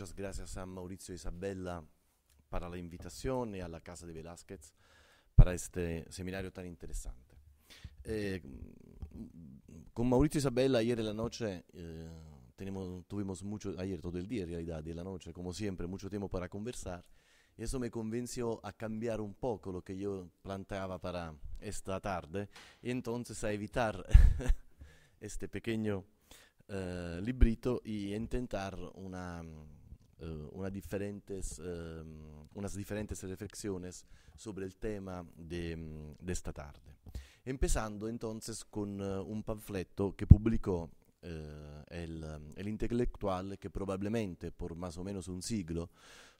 Muchas gracias a Mauricio Isabella para la invitación y a la Casa de Velázquez para este seminario tan interesante. Mm, eh, con Mauricio Isabella ayer en la noche eh, tenemos, tuvimos mucho, ayer todo el día en realidad, y la noche como siempre, mucho tiempo para conversar. Y eso me convenció a cambiar un poco lo que yo planteaba para esta tarde, y entonces a evitar este pequeño eh, librito y intentar una eh, unas diferentes, eh, unas diferentes reflexiones sobre el tema de, mm, de, esta tarde. Empezando entonces con eh, un panfleto que publicó el, eh, el intelectual que probablemente por más o menos un siglo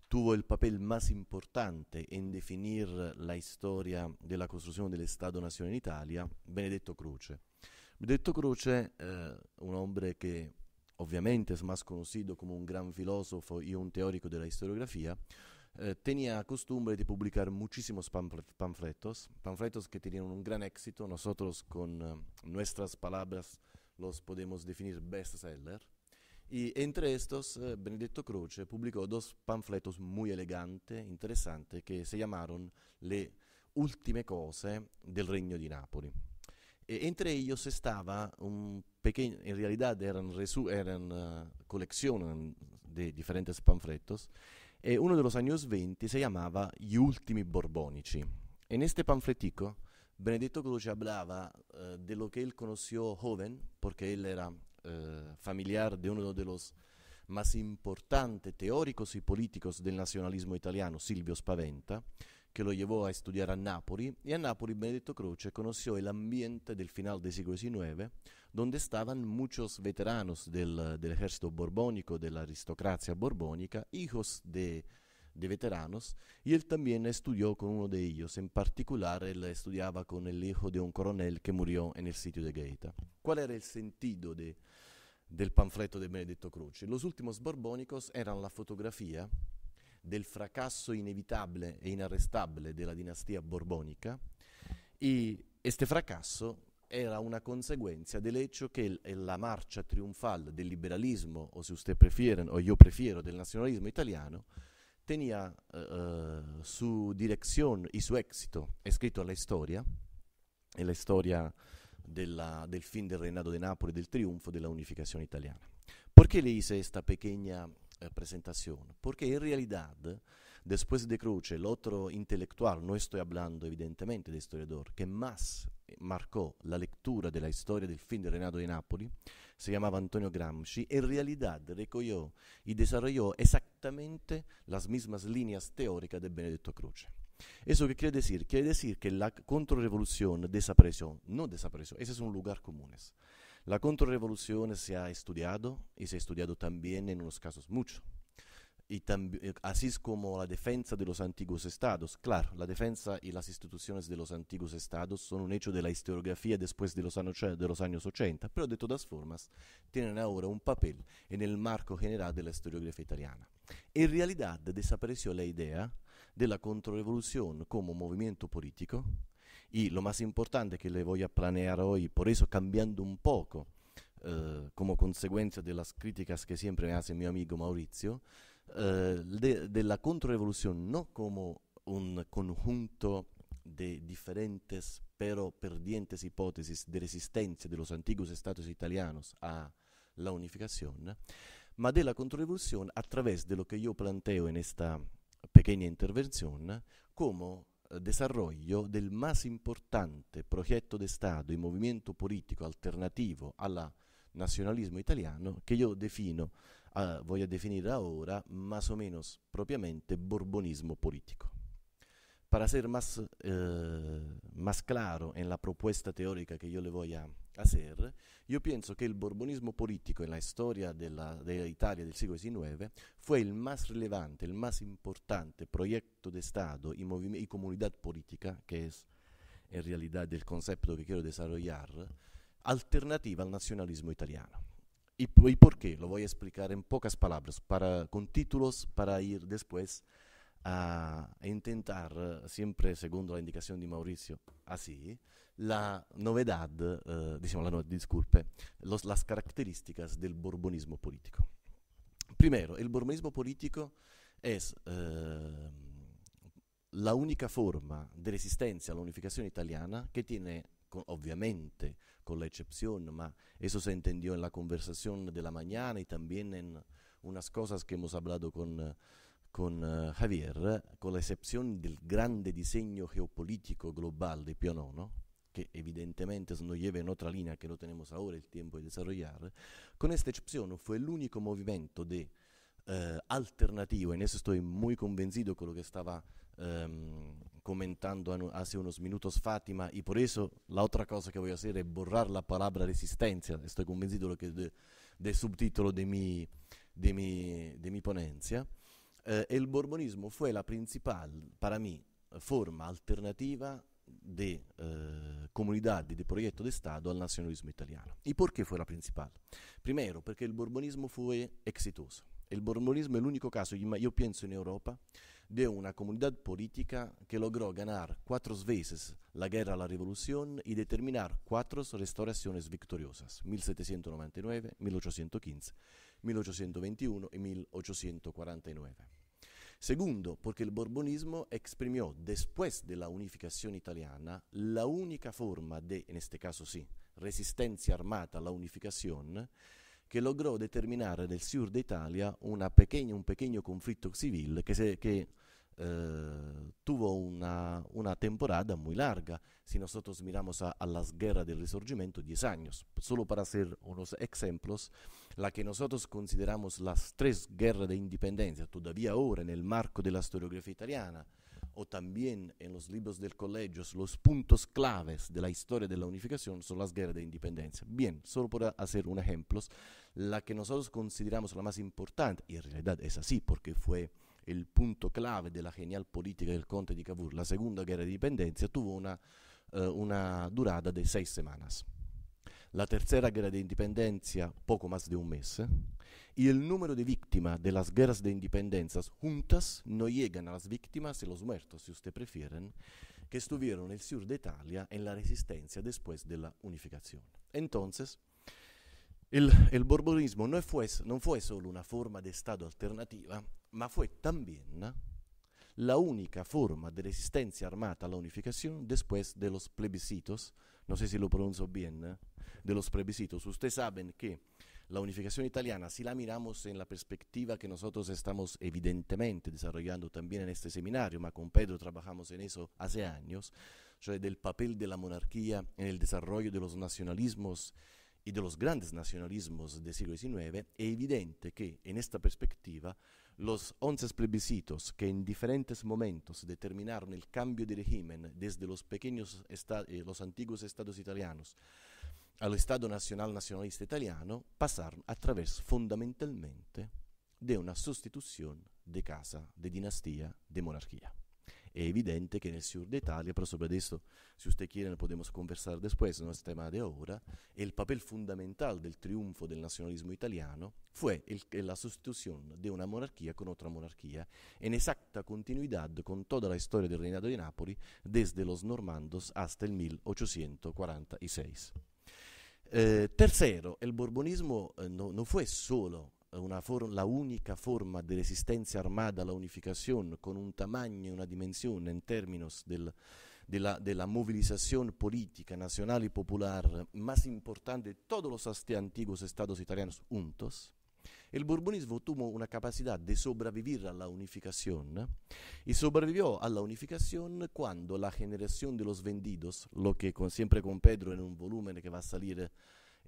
tuvo el papel más importante en definir la historia de la construcción del Estado-Nación en Italia, Benedetto Croce. Benedetto Croce, eh, un hombre que ovviamente más conocido como un gran filosofo e un teórico della la historiografía, eh, tenía costumbre di pubblicare muchísimos panfletos, panfletos che tenían un gran éxito, nosotros con eh, nuestras palabras los podemos definir bestseller. Y entre estos, eh, Benedetto Croce publicó dos panfletos muy elegantes, interesantes, que se llamaron Le ultime cose del Regno di Napoli entre ellos stava un pequeño, in realtà erano eran uh, eh, colección de diferentes panfletos, eh, uno de anni años 20 se llamaba Gli ultimi borbonici. En este panfletico, Benedetto Croce parlava uh, eh, de lo que él conoció joven, perché él era uh, familiar de uno dei los más importantes teóricos y del nazionalismo italiano, Silvio Spaventa, che lo llevò a studiare a Napoli e a Napoli Benedetto Croce conosció el ambiente del final del siglo XIX, dove stavano muchos veteranos del, del ejército borbónico, de borbónica, hijos de, de veteranos, y él también estudió con uno di ellos, in particolare él estudiaba con il hijo di un coronel che murió nel el sitio de Gaeta. Qual era il sentido de, del panfleto de Benedetto Croce? Los últimos borbónicos erano la fotografia del fracasso inevitabile e inarrestabile della dinastia borbonica e questo fracasso era una conseguenza dell'hecho che la marcia trionfale del liberalismo, o se usted prefieren, o io prefiero, del nazionalismo italiano, tenía eh, eh, su direzione y su esito è scritto alla storia en la storia della, del fin del reinado de Napoli, del trionfo della unificazione italiana. perché qué le hice esta pequeña eh, presentación, porque en realidad, después de Cruz, el otro intelectual, no estoy hablando evidentemente de historiador, que más marcó la lectura de la historia del fin de Renato de Napoli, se llamaba Antonio Gramsci, en realidad recogió y desarrolló exactamente las mismas líneas teóricas de Benedetto Croce. ¿Eso qué quiere decir? Quiere decir que la contrarrevolución desapareció, no desapareció, ese es un lugar común. La contrarrevolución se ha estudiado e se ha estudiado también en unos casos mucho. Y eh, así como la defensa de los antiguos estados. Claro, la defensa y las instituciones de los antiguos estados son un hecho de la historiografía después de los, años, cioè, de los años 80, pero de todas formas tienen ahora un papel en el marco general de la historiografía italiana. En realidad desapareció la idea de la contrarrevolución como movimiento político e lo più importante che le voglio planeare oggi, per questo cambiando un poco, eh, como consecuencia de las críticas que siempre me hace mio amico Maurizio eh, de, de, la contrarrevolución no un conjunto di differenti però perdientes hipótesis di resistenza dei los stati italiani alla unificazione ma della controrevoluzione attraverso quello che io planteo in questa piccola intervenzione come desarrollo del más importante progetto de Estado e movimento politico alternativo al nazionalismo italiano che io defino, eh, voglio definire ahora, más o menos propiamente borbonismo político. Para ser más, eh, más claro en la propuesta teórica que yo le voy a Acer, io penso che il borbonismo politico la storia dell'Italia del siglo XIX fu il más relevante, il más importante progetto di Stato y, y comunità politica, che è in realtà il concetto che quiero desarrollar, alternativa al nazionalismo italiano. Y, perché Lo voglio explicare in poche parole, con títulos per ir después a intentar, sempre secondo la indicazione di Maurizio Asì, ah la novedad, eh, diciamo la no, disculpe, los, las características del borbonismo politico Primero, il borbonismo politico è eh, la única forma di resistenza a la italiana che tiene con, obviamente con la excepción, ma eso se entendió en la conversación de mañana e también in unas cosas che hemos hablado con con eh, Javier, con l'eccezione del grande disegno geopolitico globale di Pio IX, che evidentemente se no lleva en otra línea que no tenemos ahora el tiempo di desarrollar, con questa eccezione fu l'unico movimento movimiento de eh, alternativo, en eso estoy muy convencido con quello che stava eh, comentando hace unos minutos Fatima, e per questo la cosa che voglio fare è es borrar la palabra resistencia, sto convencido del lo que de, de subtítulo de mi, mi, de eh, el borbonismo fu la principale, per me, forma alternativa di eh, comunidad, de proyecto de Estado al nazionalismo italiano. E perché fu la principale? Primero, perché il borbonismo fu exitoso. Il borbonismo è l'unico caso, io penso in Europa, di una comunità politica che logrò ganare quattro veces la guerra alla rivoluzione e determinare quattro cuatro restauraciones victoriosas, 1799, 1815, 1821 e 1849. Secondo, perché il borbonismo exprimió, después de la unificación italiana, la única forma de, en este caso sí, resistencia armata a la unificación, que logró determinar en el sur de Italia una pequeña, un pequeño conflicto civil que, se, que Eh, tuvo una, una, temporada muy larga. Si nosotros miramos a, a, las guerras del resurgimiento, 10 años. Solo para hacer unos ejemplos, la que nosotros consideramos las tres guerras de independencia, todavía ahora en el marco de la historiografía italiana, o también en los libros del colegio, los puntos claves de la historia de la unificación son las guerras de independencia. Bien, solo para hacer un ejemplo, la que nosotros consideramos la más importante, y en realidad es así porque fue il punto clave della politica del conte di Cavour, la seconda Guerra di Independencia, tuvo una, eh, una durada de seis semanas. La Tercera Guerra di indipendenza, poco più di un mese. Y el número de víctimas de las guerras de juntas non llegan a las víctimas y los muertos, se usted prefieren, che estuvieron nel sur d'Italia Italia la resistenza después della unificazione. Entonces, El borbonismo no fue solo una forma de Estado alternativa, ma fue también la única forma de resistencia armada a la unificación después de los plebiscitos, no sé si lo pronuncio bien, ¿eh? de los plebiscitos. Ustedes saben que la unificación italiana, si la miramos en la perspectiva que nosotros estamos evidentemente desarrollando también en este seminario, ma con Pedro trabajamos en eso hace años, o sea, del papel de la monarquía en el desarrollo de los nacionalismos y de los grandes nacionalismos del siglo XIX, es evidente que, en esta perspectiva, los once plebiscitos que en diferentes momentos determinaron el cambio de régimen desde los pequeños eh, los antiguos estados italianos al Estado nazionale nazionalista italiano, pasaron attraverso fondamentalmente de una sostituzione de casa, de dinastia, de monarchia è evidente che nel sur de Itália, pero sobre isso, se vocês quieren, podemos conversar después, non es tema de ahora, il papel fondamentale del triunfo del nazionalismo italiano fu la sostituzione di una monarchia con otra monarchia, in esatta continuità con tutta la storia del reinato di Napoli, desde los normandos hasta el 1846. Eh, tercero, il borbonismo eh, no, no fue solo la única forma di resistenza armata alla unificazione con un tamaño e una dimensione in términos del, de, la, de, la, movilización política nacional più popular más importante de todos los antiguos estados italianos juntos, el borbonismo tuvo una capacità di sopravvivere alla unificazione e y alla unificazione quando la generazione de los vendidos, lo che con, siempre con Pedro in un volume che va a salire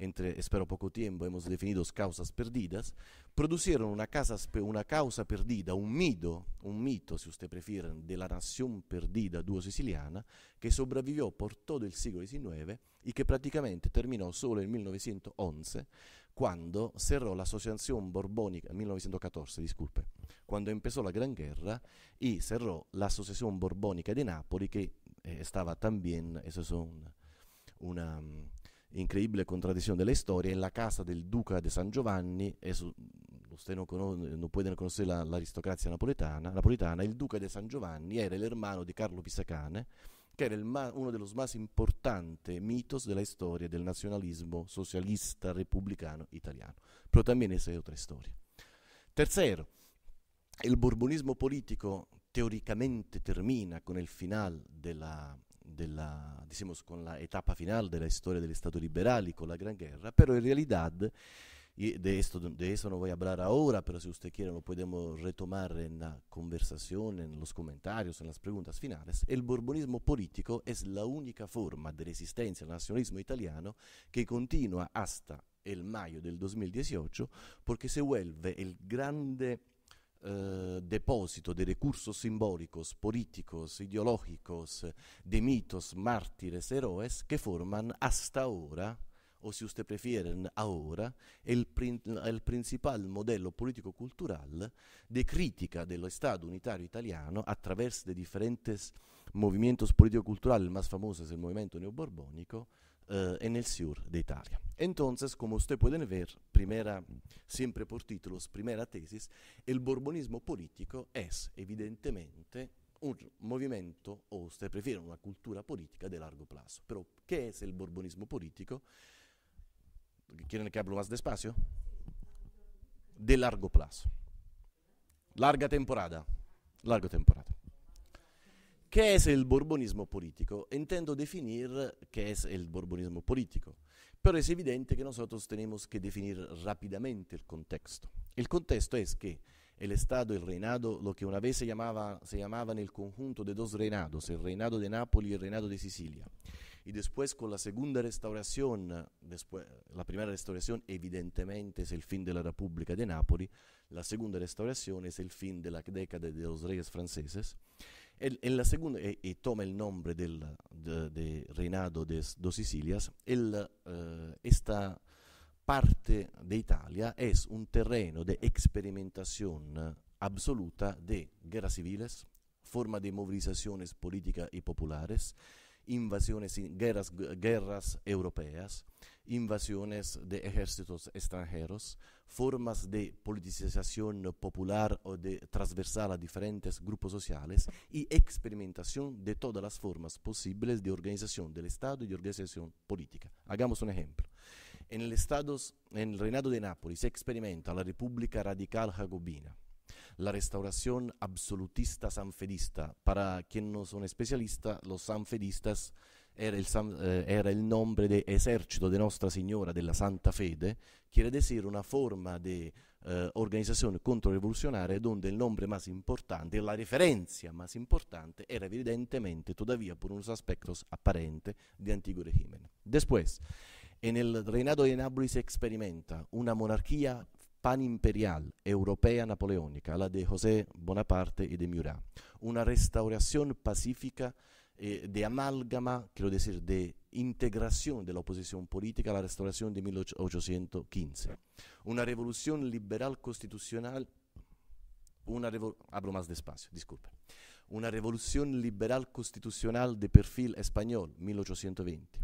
entre, espero poco tiempo, hemos definido causas perdidas, produjeron una, casa, una causa perdida, un mito, un mito, si usted prefieren, de la nación perdida duo siciliana, che sopravvivió por todo il siglo XIX e che praticamente terminò solo nel 1911, quando cerrò l'Associazione Borbonica, 1914, disculpe, quando empezò la Gran Guerra e cerrò l'Associazione Borbonica di Napoli che eh, stava también, eso es un, una mm, incredibile contraddizione delle storie, la casa del duca di San Giovanni, su, usted non, conosce, non puede conoscere la, l'aristocrazia napoletana, napolitana, il duca di San Giovanni era l'ermano di Carlo Pisacane, che era ma, uno dello smas importante mitos della storia del nazionalismo socialista repubblicano italiano. Però también esa es otra storia. Tercero, il borbonismo politico teoricamente termina con il final della della, diciamo, con la etapa final della storia degli Stati liberali con la Gran Guerra, però in realtà di questo non voglio parlare ora, però se usted quiere lo podemos retomare nella conversazione, nei commenti, nelle comentarios, en las preguntas finales. El borbonismo politico è la única forma di resistenza al nazionalismo italiano che continua hasta il maio del 2018 perché se vuelve il grande eh, depósito di recursos simbólicos, políticos, ideológicos, de mitos, mártires, héroes che forman hasta ahora o si usted prefieren ahora, il, prin il principale modello politico-culturale di critica dello Stato unitario italiano attraverso i differenti movimenti politico-culturali, il più famoso è il movimento neoborbonico, eh, en el sur de Italia. Entonces, como usted pueden ver, primera, siempre por títulos, primera tesis, el borbonismo político es evidentemente un movimento, o usted prefiere una cultura política de largo plazo. Pero, ¿qué es el borbonismo político? ¿Quieren que hablo más despacio? De largo plazo. Larga temporada. Larga temporada. Che è il borbonismo politico? Intendo definire che è il borbonismo politico, però è evidente che noi abbiamo che definire rapidamente il contexto. Il contexto è che il Stato, il reinado, lo che una vez se chiamava, se llamaban el conjunto de due reinados, il reinado di Napoli e il reinado di Sicilia. e después con la seconda restaurazione, la prima restaurazione evidentemente è il fin della Repubblica di de Nápoles, la seconda restaurazione è il fin della la década de los reyes franceses. En la segunda, eh, y toma el nombre del de, de Reinado de dos Sicilias, eh, Esta parte de Italia es un terreno de experimentación eh, absoluta de guerras civiles, forma de movilizaciones políticas y populares, invasiones, guerras, guerras europeas, invasiones de ejércitos extranjeros, formas de politización popular o de transversal a diferentes grupos sociales y experimentación de todas las formas posibles de organización del Estado y de organización política. Hagamos un ejemplo. En el, Estado, en el reinado de Nápoles se experimenta la República Radical Jacobina, la restauración absolutista sanfedista. Para quien no son especialistas, los sanfedistas era il, eh, era il nome dell'esercito de Nostra Signora della Santa Fede, che era essere una forma di eh, organizzazione controrevoluzionaria dove il nome più importante, la referenza più importante era evidentemente, tuttavia, per unos aspectos apparente, di antico regime. Después, nel reinato di Napoli si experimenta una monarchia panimperial europea napoleonica, la di José Bonaparte e de Murat, una restaurazione pacifica eh, de amalgama, quiero decir, de integración de la oposición política a la restauración de 1815. Una revolución liberal constitucional, una abro más despacio, disculpe. Una revolución liberal constitucional de perfil español, 1820.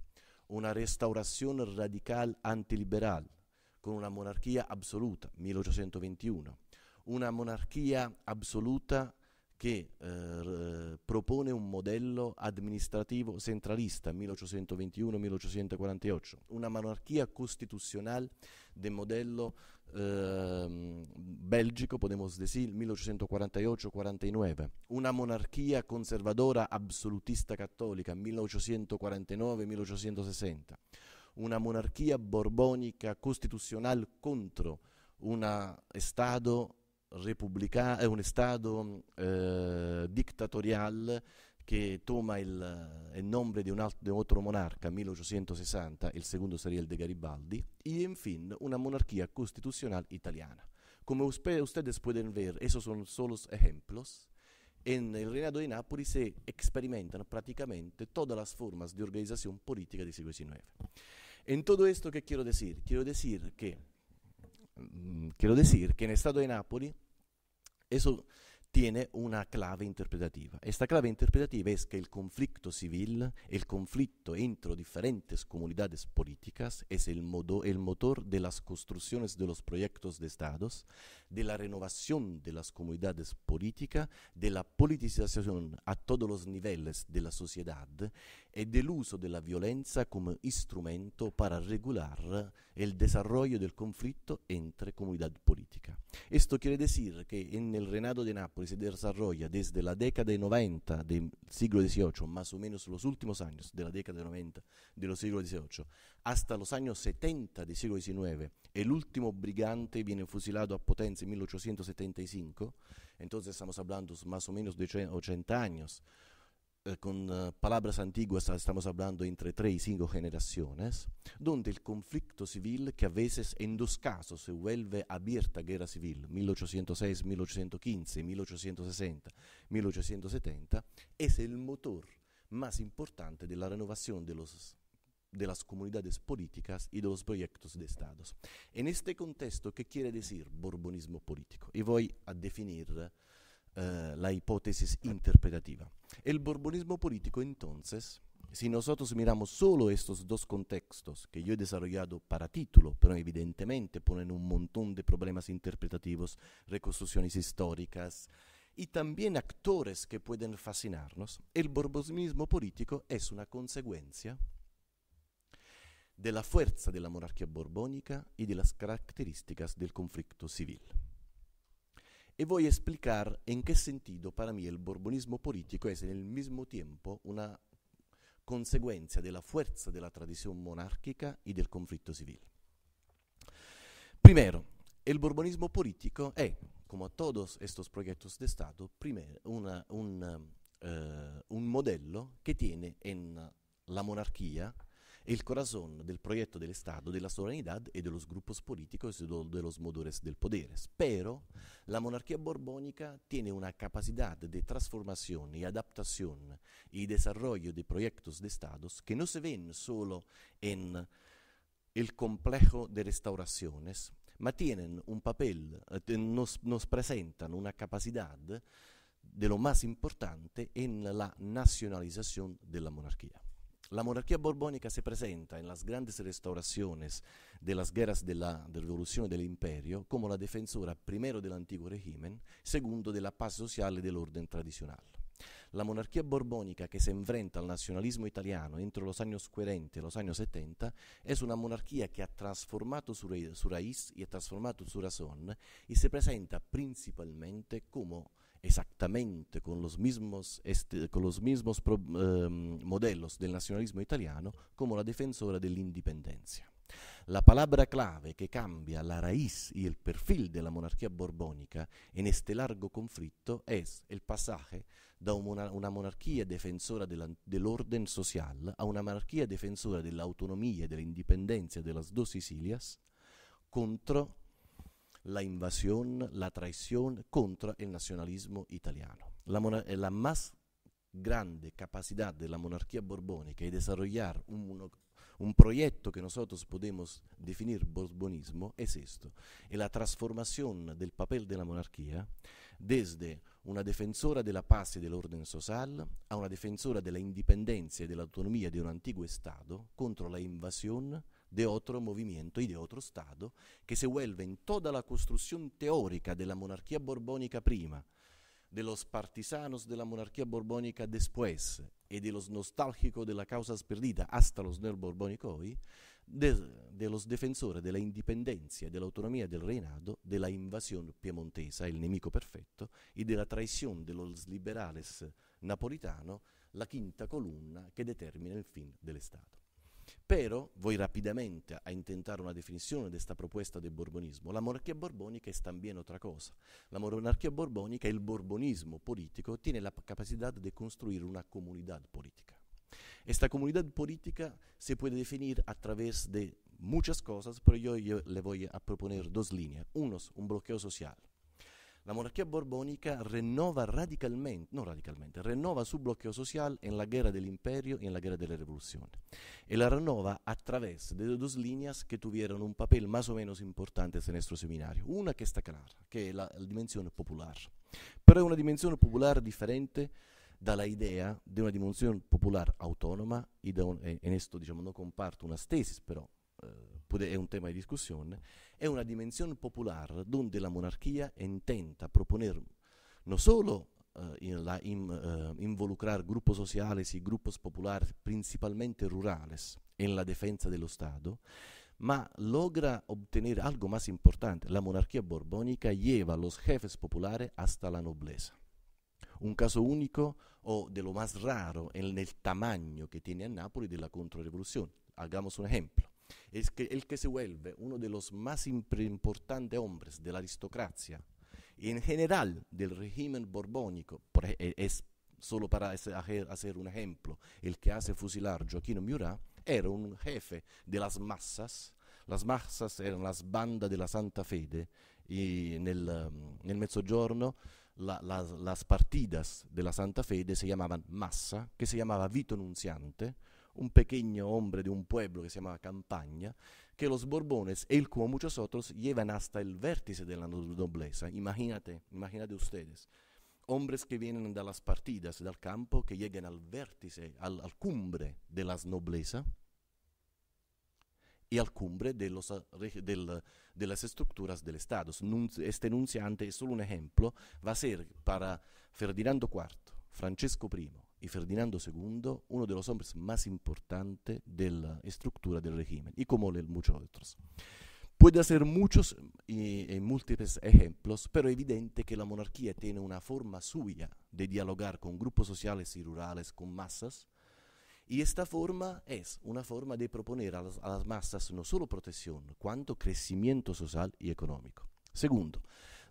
Una restauración radical antiliberal con una monarquía absoluta, 1821. Una monarquía absoluta che eh, propone un modello amministrativo centralista 1821-1848, una monarchia costituzionale del modello eh, belgico, podemos decir, 1848-49, una monarchia conservadora absolutista cattolica 1849-1860, una monarchia borbonica costituzionale contro un Stato republicano, eh, un Stato eh, dictatorial che toma il, eh, il nome di un, altro, di altro monarca, 1860, il secondo sarebbe il de Garibaldi, e infine una monarchia costituzionale italiana. Come ustedes pueden ver, esos son solo ejemplos, en el Renato de Napoli se experimentan prácticamente todas las formas de organización política del siglo XIX. En todo esto, ¿qué quiero decir? Quiero decir que Mm, quiero decir que en el Estado de Nápoles eso tiene una clave interpretativa. Esta clave interpretativa es que el conflicto civil, el conflicto entre diferentes comunidades políticas, es el, modo, el motor de las construcciones de los proyectos de estados, de la renovación de las comunidades políticas, de la politización a todos los niveles de la sociedad y del uso de la violencia como instrumento para regular el desarrollo del conflicto entre comunidad política. Esto quiere decir que en el Renato de Nápoles se desarrolla desde la década de 90 del siglo XVIII, más o menos los últimos años de la década de 90 del siglo XVIII, hasta los años 70 del siglo XIX, el último brigante viene fusilado a Potenza 1875, entonces estamos hablando más o menos de 80 años. Eh, con eh, palabras antiguas ah, estamos hablando entre 3 y 5 generaciones, donde el conflicto civil, que a veces en dos casos se vuelve abierta guerra civil, 1806, 1815, 1860, 1870, es el motor más importante de la renovación de los de las comunidades políticas y de los proyectos de estados. En este contexto, ¿qué quiere decir borbonismo político? Y voy a definir eh, la hipótesis interpretativa. El borbonismo político, entonces, si nosotros miramos solo estos dos contextos que yo he desarrollado para título, pero evidentemente ponen un montón de problemas interpretativos, reconstrucciones históricas, y también actores que pueden fascinarnos, el borbonismo político es una consecuencia de la fuerza de la monarquía borbónica y de las características del conflicto civil. E voglio explicar en qué sentido para mí el borbonismo político es en el mismo tiempo una conseguenza della forza della tradizione monárquica e del conflitto civil. Primero, il borbonismo politico è, come a todos estos proyectos de Estado, primero, una, un, uh, un modello che tiene en la monarchia e el corazón del progetto del Estado, de la soberanidad y de los grupos políticos y de los modores del potere. Pero la monarquía borbónica tiene una capacità di trasformazione e adaptación e desarrollo de progetti de Estados que no se ven solo en el complejo de restaurazioni, ma tienen un papel, eh, nos, nos presentan una capacità de lo más importante en la nacionalización de la monarquía. La monarchia borbonica si presenta nella grande restaurazione delle guerras della, della rivoluzione dell'imperio come la difensora primero dell'antico regime, secondo della pace sociale e dell'ordine tradizionale. La monarchia borbonica che si inventa al nazionalismo italiano entro los años 40 e los años 70 è una monarchia che ha trasformato su, su Raiz e ha trasformato su Razón e si presenta principalmente come esattamente con los mismos, con los mismos pro, eh, modelos del nazionalismo italiano come la defensora dell'indipendenza. La parola clave che cambia la raiz e il perfil della monarchia monarquía borbónica en este largo conflitto è il passaggio da una monarchia defensora dell'ordine sociale a una monarchia defensora dell'autonomia e dell'indipendenza delle due Sicilias contro la invasión, la traición contra el nacionalismo italiano. La, eh, la más grande capacidad de la monarquía borbónica y desarrollar un, uno, un proyecto que nosotros podemos definir borbonismo es esto, es la transformación del papel de la monarquía desde una defensora della pace e dell'ordine sociale a una defensora dell'indipendenza e dell'autonomia di un antiguo Stato contro la invasione de otro movimiento y de otro Estado, que se vuelve vuelven toda la construcción teórica de la monarquía borbónica prima, de los partisanos de la monarquía borbónica después y de los nostálgicos de la causa perdida hasta los neoborbónicos hoy, de, de, los defensores de la independencia, de la autonomía del reinado, de la invasión piemontesa, el nemico perfecto, y de la traición de los liberales napolitano, la quinta columna che determina il fin dell'Estato. Però voi rapidamente a intentare una definizione di questa proposta del borbonismo. La monarchia borbonica è stambien otra cosa. La monarchia borbonica è il borbonismo politico, tiene la capacità di costruire una comunità politica. questa comunità politica si può definire attraverso de muchas cosas, pero yo, io le voglio a due linee. Uno, un bloqueo sociale. La monarchia borbonica rinnova radicalmente, no radicalmente, renova su bloqueo social en la guerra dell'imperio e y la guerra de la E la rinnova attraverso través due linee che que tuvieron un papel más o meno importante nel nuestro seminario. Una che está clara, que es la, la dimensione popolare. Pero è una dimensione popolare differente dalla idea di una dimensione popolare autonoma, e in questo diciamo, non comparto una stesis, però eh, è un tema di discussione, è una dimensione popolare dove la monarchia intenta proponere non solo eh, in la, in, eh, involucrar gruppi sociali y gruppi popolari principalmente rurali in la difesa dello Stato, ma logra ottenere algo más importante. La monarchia borbónica lleva a los jefes populares hasta la noblesa. Un caso único o de lo más raro en el tamaño che tiene a Napoli della la contrarrevolución. Hagamos un esempio es que el que se vuelve uno de los más importantes hombres de la aristocracia en general del régimen borbónico, por, es solo para hacer un ejemplo, el que hace fusilar Joaquín Murat era un jefe de las masas, las masas erano la sbanda della Santa Fede e nel, nel mezzogiorno la, la, las partidas della Santa Fede si chiamavano Massa, che si chiamava Vito Nunciante, un pequeño hombre de un pueblo que se llama Campaña, que los Borbones, él como muchos otros, llevan hasta el vértice de la nobleza. Imagínate, imagínate ustedes, hombres que vienen de las partidas, del campo, que llegan al vértice, al, cumbre de la nobleza y al cumbre de, de, de las estructuras del Estado. Este enunciante es solo un ejemplo, va a ser para Ferdinando IV, Francesco I, y Ferdinando II, uno de los hombres más importantes de la estructura del régimen, y como muchos otros. Puede hacer muchos y, múltiples ejemplos, pero evidente que la monarquía tiene una forma suya de dialogar con grupos sociales y rurales, con masas, y esta forma es una forma de proponer a las, masas no solo protección, cuanto crecimiento social y económico. Segundo,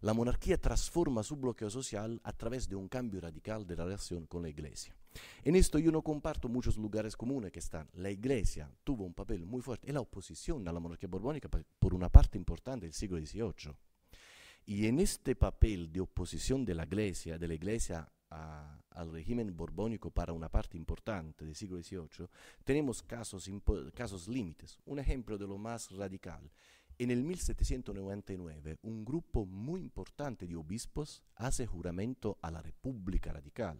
la monarquía transforma su bloqueo social a través de un cambio radical de la relación con la iglesia. En esto yo no comparto muchos lugares comunes que están. La iglesia tuvo un papel muy fuerte en la oposición a la monarquía borbónica por una parte importante del siglo XVIII. Y en este papel de oposición de la iglesia, de la iglesia al régimen borbónico para una parte importante del siglo XVIII, tenemos casos, casos límites. Un ejemplo de lo más radical E nel 1799 un gruppo muy importante di obispos hace juramento a la República Radical.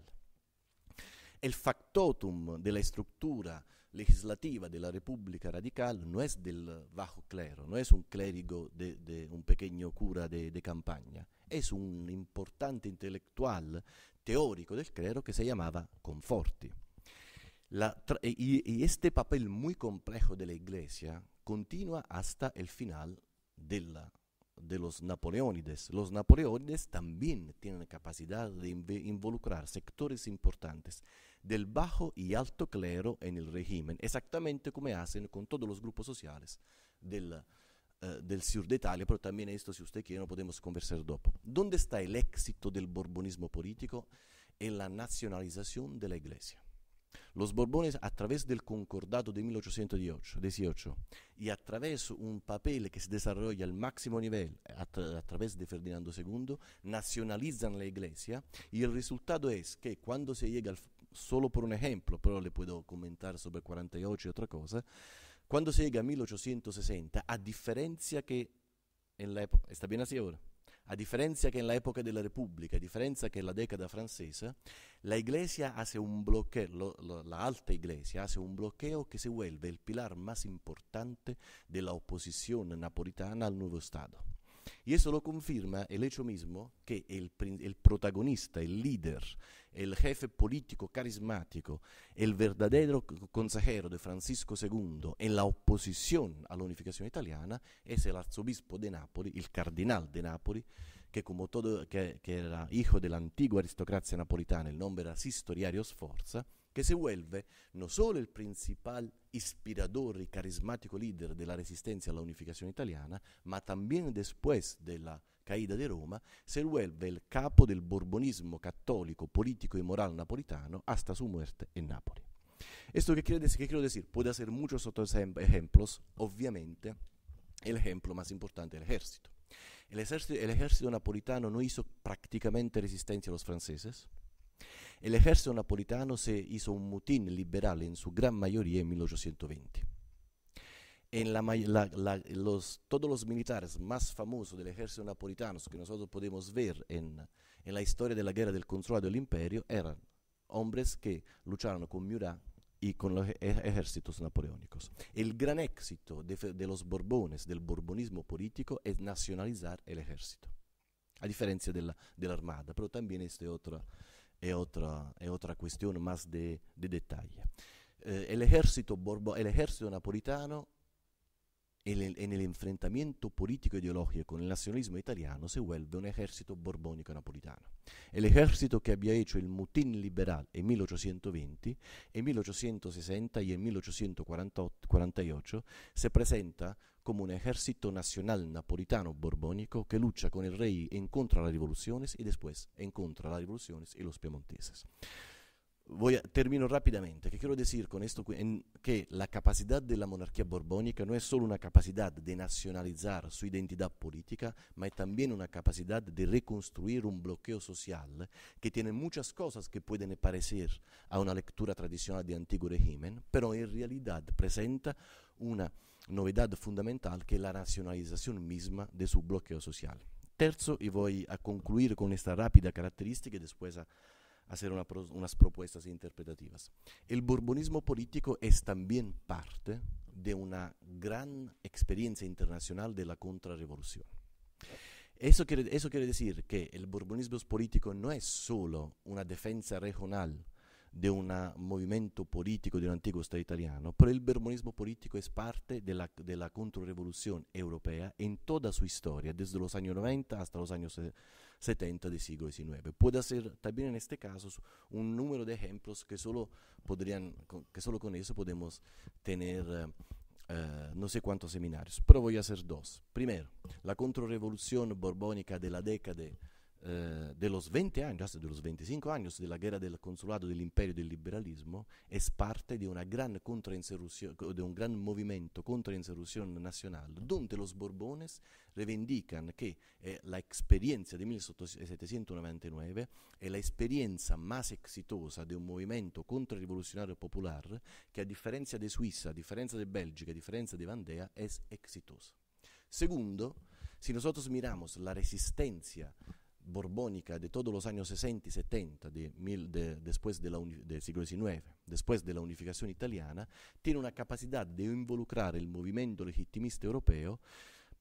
El factotum de la estructura legislativa de la República Radical no es del bajo clero, no es un clérigo de, de un pequeño cura de, de campaña, es un importante intelectual teórico del clero que se llamaba Conforti. La, y, y, este papel muy complejo de la Iglesia, continua hasta el final de, los napoleónides. Los napoleónides también tienen la capacidad de involucrar sectores importantes del bajo y alto clero en el régimen, exactamente como hacen con todos los grupos sociales eh, del, sur de Italia, pero también esto, si usted quiere, lo podemos conversar dopo. ¿Dónde está el éxito del borbonismo político? En la nacionalización de la iglesia. Los Lo a través del concordato de 1818, e attraverso un papel que se desarrolla al máximo nivel, a, tra a través de Ferdinando II, nacionalizan la iglesia y el resultado es que cuando se llega al, solo por un ejemplo, pero le puedo comentar sobre 48 y otra cosa, cuando se llega a 1860, a diferencia que en la época, ¿está bien así ahora? A differenza che nell'epoca della Repubblica, a differenza che nella decada francese, la iglesia hace un bloqueo, lo, alta iglesia ha un bloqueo que se vuelve il pilar più importante dell'opposizione la napolitana al nuovo Stato e eso lo confirma el hecho mismo que el, el, protagonista, el líder, il jefe político carismático, il verdadero consejero di Francisco II e la oposición a italiana è l'arzobispo di Napoli, il cardinale di Napoli, che, que todo, que, que era hijo de aristocrazia antigua aristocracia napolitana, el nombre era Sistoriario Sforza, che se vuelve non solo il principal inspirador e carismatico líder della resistenza alla unificazione italiana, ma anche después de la caída di Roma, se vuelve il capo del borbonismo católico, politico e moral napolitano hasta su muerte in Napoli. Questo che quiero decir, que quiero decir puede hacer muchos otros ejemplos, obviamente el ejemplo más importante è el ejército. El ejército, el ejército napolitano no hizo praticamente resistenza a los franceses, l'esercito napolitano se hizo un mutin liberal en su gran mayoría en 1820. En la, la, la, los, todos los militares más famosos del ejército napolitano que nosotros podemos ver en, en la historia de la guerra del control del imperio eran hombres que lucharon con Murat y con los ejércitos napoleónicos. El gran éxito de, de, los borbones, del borbonismo político, es nacionalizar el ejército, a diferencia de la, de la Armada, pero también este otro, è otra, es otra cuestión más de, de detalle. Eh, el, ejército napolitano en el, en el con il nazionalismo italiano si vuelve un esercito borbonico napolitano. El ejército que había hecho el mutín liberal en 1820, en 1860 e 1848 si presenta como un ejército nacional napolitano borbónico que lucha con el rey en contra de las revoluciones y después en contra de las revoluciones y los piemonteses. Voy termino rápidamente, que quiero decir con esto que la capacidad de la monarquía borbónica no es solo una capacidad de nacionalizar su identidad política, ma también una capacidad de reconstruir un bloqueo social que tiene muchas cosas que pueden parecer a una lectura tradicional de antiguo régimen, pero en realidad presenta una novedad fundamental que es la nacionalización misma de su bloqueo social. Terzo, y voy a concluir con esta rápida característica y después a hacer unas propuestas interpretativas. El borbonismo político es también parte de una gran experiencia internacional de la contrarrevolución. Eso quiere, eso quiere decir que el borbonismo político no es solo una defensa regional di un movimento politico di un antico Stato italiano, però il berbonismo politico è parte della, della controrivoluzione europea in tutta la sua storia, desde los anni 90 hasta los anni 70 del siglo XIX. Può essere, también in questo caso, un numero di esempi che solo, podrían, que solo con eso podemos tener... Uh, no sé cuántos seminarios, pero voy a hacer Primero, la contrarrevolución borbónica della la década eh, dello 20 anni, già dello 25 anni, della guerra del consolato dell'imperio e del liberalismo, è parte di, una gran di un gran movimento contro l'insurrezione nazionale, dove los Borbones reivindicano che eh, l'esperienza di 1799 è l'esperienza più exitosa di un movimento controrivoluzionario popolare che a differenza di Suiza, a differenza di Belgica, a differenza di Vandea, è exitosa. Secondo, se nosotros miramos la resistencia borbónica de todos los años 60 y 70, de mil, de, después de del siglo XIX, después de la unificación italiana, tiene una capacidad de involucrar el movimiento legitimista europeo.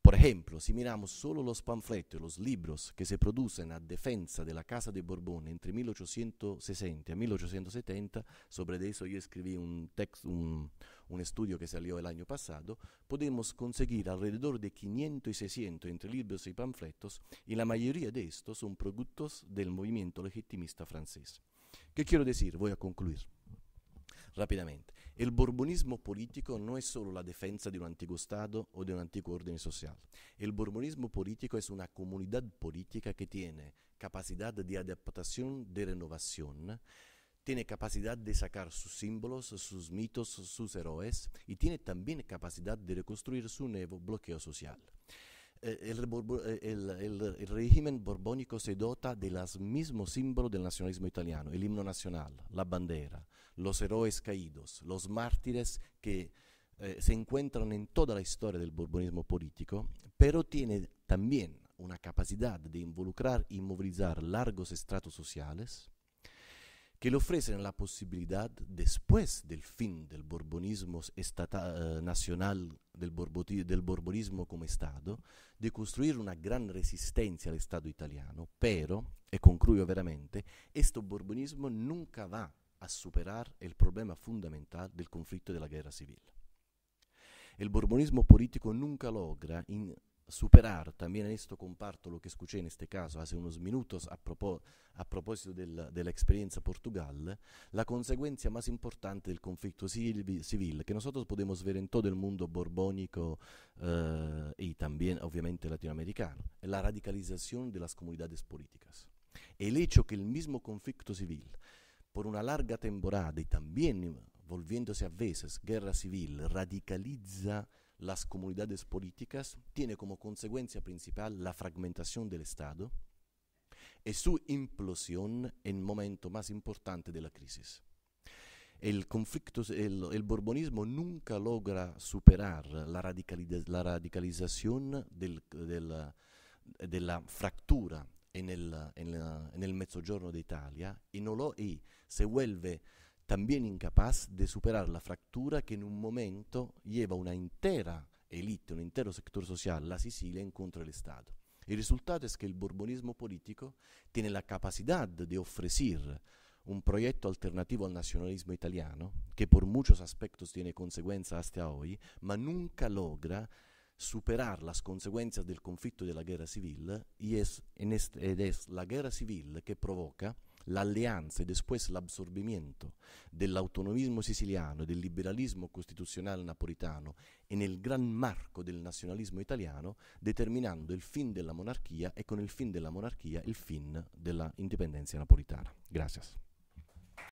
Por ejemplo, si miramos solo los panfletos, los libros que se producen a defensa de la Casa de Borbón entre 1860 y 1870, sobre eso yo escribí un texto, un, un estudio que salió el año pasado, podemos conseguir alrededor de 500 y 600 entre libros y panfletos y la mayoría de estos son productos del movimiento legitimista francés. ¿Qué quiero decir? Voy a concluir rápidamente. El borbonismo político no es solo la defensa de un antiguo Estado o de un antiguo orden social. El borbonismo político es una comunidad política que tiene capacidad de adaptación, de renovación, tiene capacidad de sacar sus símbolos, sus mitos, sus héroes y tiene también capacidad de reconstruir su nuevo bloqueo social. Eh, eh, el, régimen borbónico se dota de los mismos símbolos del nacionalismo italiano, el himno nacional, la bandera, los héroes caídos, los mártires que eh, se encuentran en toda la historia del borbonismo político, pero tiene también una capacidad de involucrar y movilizar largos estratos sociales, que le ofrecen la posibilidad, después del fin del borbonismo estatal, eh, nacional, del, del, borbonismo como Estado, di costruire una gran resistenza al Estado italiano, pero, e concluyo veramente, questo borbonismo nunca va a superar el problema fundamental del conflicto de la guerra civil. El borbonismo político nunca logra in superare también en este comparto lo que escuché en este caso hace unos minutos a, propós a propósito del, de la experiencia Portugal, la consecuencia más importante del conflicto civil, civil que nosotros podemos ver en todo el mundo borbónico eh, y también obviamente latinoamericano, es la radicalización de las comunidades políticas. El hecho que el mismo conflicto civil, por una larga temporada y también eh, volviéndose a veces guerra civil, radicaliza las comunidades políticas tiene como consecuencia principal la fragmentación del Estado y su implosión en el momento más importante de la crisis. El conflicto, el, borbonismo nunca logra superar la, radicalización de la fractura en el nel, mezzogiorno d'Italia e, no se vuelve también incapaz de superar la fractura que en un momento lleva una entera élite, un entero sector social, la Sicilia, en contra del Estado. El resultado es que el borbonismo político tiene la capacidad de ofrecer un proyecto alternativo al nacionalismo italiano, que por muchos aspectos tiene consecuencias hasta hoy, ma nunca logra superar las consecuencias del conflicto de la guerra civil y es, en este, ed es la guerra civil que provoca l'alleanza e después l'absorbimento dell'autonomismo siciliano e del liberalismo costituzionale napolitano e nel gran marco del nazionalismo italiano, determinando il fin della monarchia e con il fin della monarchia il fin de la napolitana. Grazie.